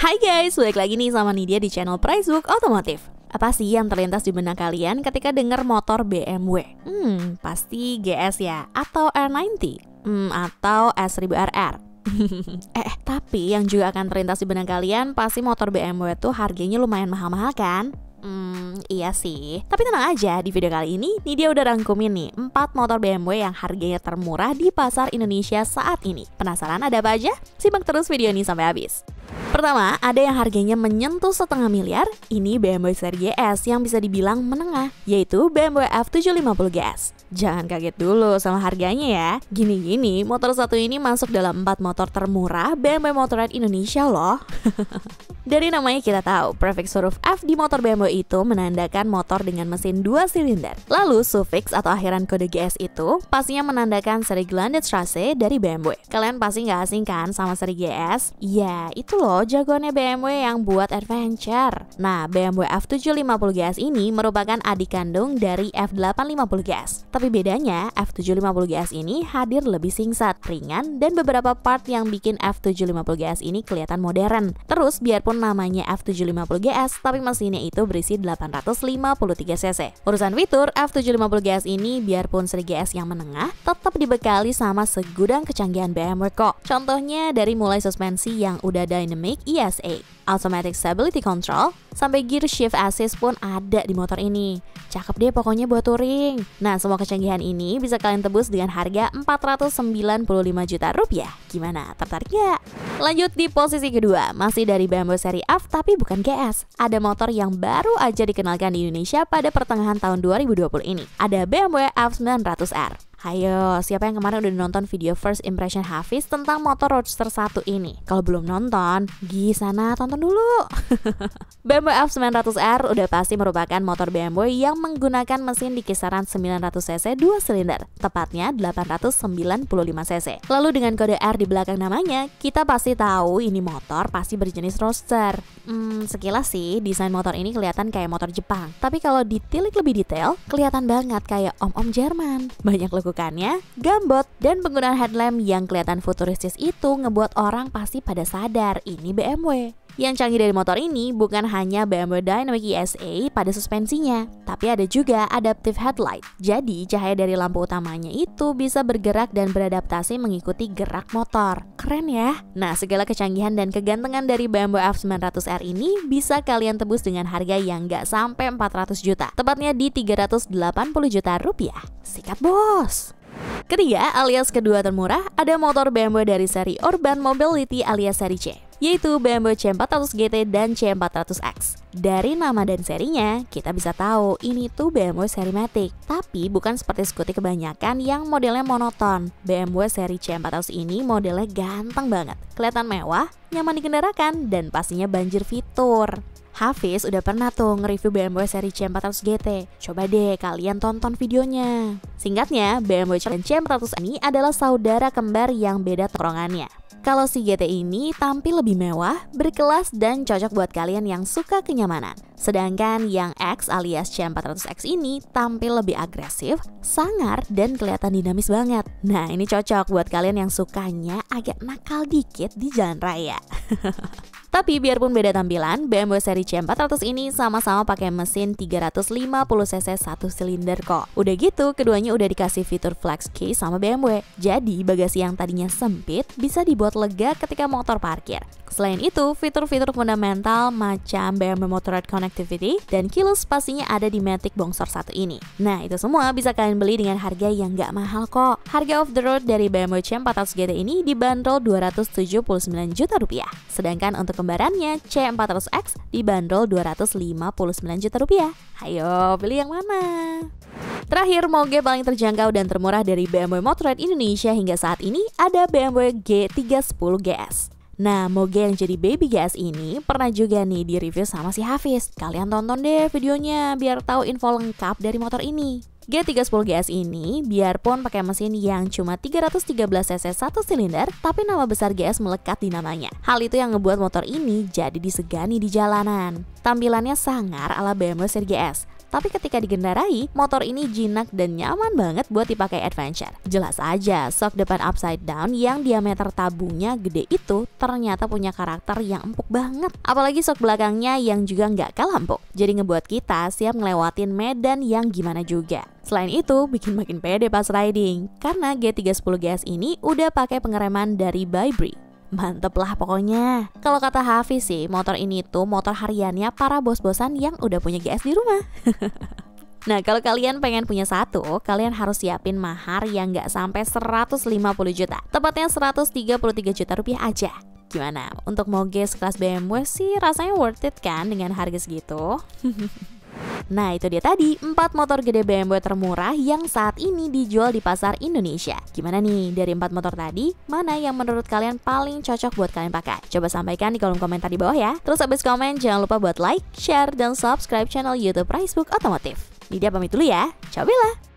Hai guys, balik lagi nih sama Nidia di channel Pricebook Otomotif. Apa sih yang terlintas di benak kalian ketika dengar motor BMW? Hmm, pasti GS ya, atau R90, hmm, atau S1000RR. eh, tapi yang juga akan terlintas di benak kalian pasti motor BMW tuh harganya lumayan mahal-mahal kan? Hmm, iya sih. Tapi tenang aja, di video kali ini Nidia udah rangkumin nih 4 motor BMW yang harganya termurah di pasar Indonesia saat ini. Penasaran ada apa aja? Simak terus video ini sampai habis. Pertama, ada yang harganya menyentuh setengah miliar, ini BMW seri GS yang bisa dibilang menengah, yaitu BMW F750 GS. Jangan kaget dulu sama harganya ya. Gini-gini, motor satu ini masuk dalam empat motor termurah BMW Motorrad Indonesia loh. Dari namanya kita tahu, prefix huruf F di motor BMW itu menandakan motor dengan mesin dua silinder. Lalu sufix atau akhiran kode GS itu pastinya menandakan seri Glended Trasse dari BMW. Kalian pasti nggak asing kan sama seri GS? Ya, itu loh jagoannya BMW yang buat adventure. Nah, BMW F750 GS ini merupakan adik kandung dari F850 GS. Tapi bedanya, F750 GS ini hadir lebih singkat, ringan, dan beberapa part yang bikin F750 GS ini kelihatan modern. Terus, biarpun namanya F750GS, tapi mesinnya itu berisi 853cc. Urusan fitur, F750GS ini biarpun seri GS yang menengah, tetap dibekali sama segudang kecanggihan BMW kok. Contohnya dari mulai suspensi yang udah dynamic ESA, automatic stability control, sampai gear shift assist pun ada di motor ini. Cakep deh pokoknya buat touring. Nah, semua kecanggihan ini bisa kalian tebus dengan harga 495 juta rupiah. Gimana, tertarik nggak? Lanjut di posisi kedua, masih dari BMW seri F tapi bukan GS. Ada motor yang baru aja dikenalkan di Indonesia pada pertengahan tahun 2020 ini. Ada BMW F900R. Hayo, siapa yang kemarin udah nonton video First Impression Hafiz tentang motor Roadster 1 ini? Kalau belum nonton, di sana tonton dulu. BMW F900R udah pasti merupakan motor BMW yang menggunakan mesin di kisaran 900 cc 2 silinder, tepatnya 895 cc. Lalu dengan kode R di belakang namanya, kita pasti tahu ini motor pasti berjenis Roadster. Hmm, sekilas sih desain motor ini kelihatan kayak motor Jepang, tapi kalau ditilik lebih detail, kelihatan banget kayak om-om Jerman. Banyak logo Kekokokannya, gambot, dan penggunaan headlamp yang kelihatan futuristis itu ngebuat orang pasti pada sadar ini BMW. Yang canggih dari motor ini bukan hanya BMW Dynamic ESA pada suspensinya, tapi ada juga adaptive headlight. Jadi, cahaya dari lampu utamanya itu bisa bergerak dan beradaptasi mengikuti gerak motor. Keren ya? Nah, segala kecanggihan dan kegantengan dari BMW F900R ini bisa kalian tebus dengan harga yang nggak sampai 400 juta, tepatnya di 380 juta rupiah. Sikat bos! Ketiga, alias kedua termurah, ada motor BMW dari seri Urban Mobility alias seri C yaitu BMW C400 GT dan C400X. Dari nama dan serinya, kita bisa tahu ini tuh BMW seri Matic, tapi bukan seperti skuti kebanyakan yang modelnya monoton. BMW seri C400 ini modelnya ganteng banget, kelihatan mewah, nyaman dikendarakan, dan pastinya banjir fitur. Hafiz udah pernah tuh nge-review BMW seri C400 GT. Coba deh kalian tonton videonya. Singkatnya, BMW dan C400 ini adalah saudara kembar yang beda tongkrongannya. Kalau si GT ini tampil lebih mewah, berkelas dan cocok buat kalian yang suka kenyamanan. Sedangkan yang X alias C400X ini tampil lebih agresif, sangar, dan kelihatan dinamis banget. Nah ini cocok buat kalian yang sukanya agak nakal dikit di jalan raya. Tapi biarpun beda tampilan, BMW seri C400 ini sama-sama pakai mesin 350cc satu silinder kok. Udah gitu, keduanya udah dikasih fitur flex key sama BMW. Jadi bagasi yang tadinya sempit bisa dibuat lega ketika motor parkir. Selain itu, fitur-fitur fundamental macam BMW Motorrad Connectivity dan keyless pastinya ada di Matic bongsor satu ini. Nah, itu semua bisa kalian beli dengan harga yang nggak mahal kok. Harga off the road dari BMW C400 GT ini dibanderol 279 juta rupiah. Sedangkan untuk kembarannya C400X dibanderol 259 juta rupiah. Hayo, pilih yang mana? Terakhir, moge paling terjangkau dan termurah dari BMW Motorrad Indonesia hingga saat ini ada BMW G310GS. Nah, moge yang jadi baby gas ini pernah juga nih di review sama si Hafiz. Kalian tonton deh videonya biar tahu info lengkap dari motor ini. G310 GS ini biarpun pakai mesin yang cuma 313 cc satu silinder, tapi nama besar GS melekat di namanya. Hal itu yang ngebuat motor ini jadi disegani di jalanan. Tampilannya sangar ala BMW seri GS, tapi ketika digendarai, motor ini jinak dan nyaman banget buat dipakai adventure. Jelas aja, sok depan upside down yang diameter tabungnya gede itu ternyata punya karakter yang empuk banget. Apalagi sok belakangnya yang juga nggak kalah empuk. Jadi ngebuat kita siap ngelewatin medan yang gimana juga. Selain itu, bikin makin pede pas riding, karena G310 GS ini udah pakai pengereman dari Bybri. Mantep lah pokoknya. Kalau kata Hafiz sih, motor ini tuh motor hariannya para bos-bosan yang udah punya GS di rumah. Nah, kalau kalian pengen punya satu, kalian harus siapin mahar yang nggak sampai 150 juta. Tepatnya 133 juta rupiah aja. Gimana? Untuk moge kelas BMW sih rasanya worth it kan dengan harga segitu? Nah itu dia tadi 4 motor gede BMW termurah yang saat ini dijual di pasar Indonesia. Gimana nih dari 4 motor tadi, mana yang menurut kalian paling cocok buat kalian pakai? Coba sampaikan di kolom komentar di bawah ya. Terus abis komen jangan lupa buat like, share, dan subscribe channel YouTube Pricebook Otomotif. dia pamit dulu ya. coba lah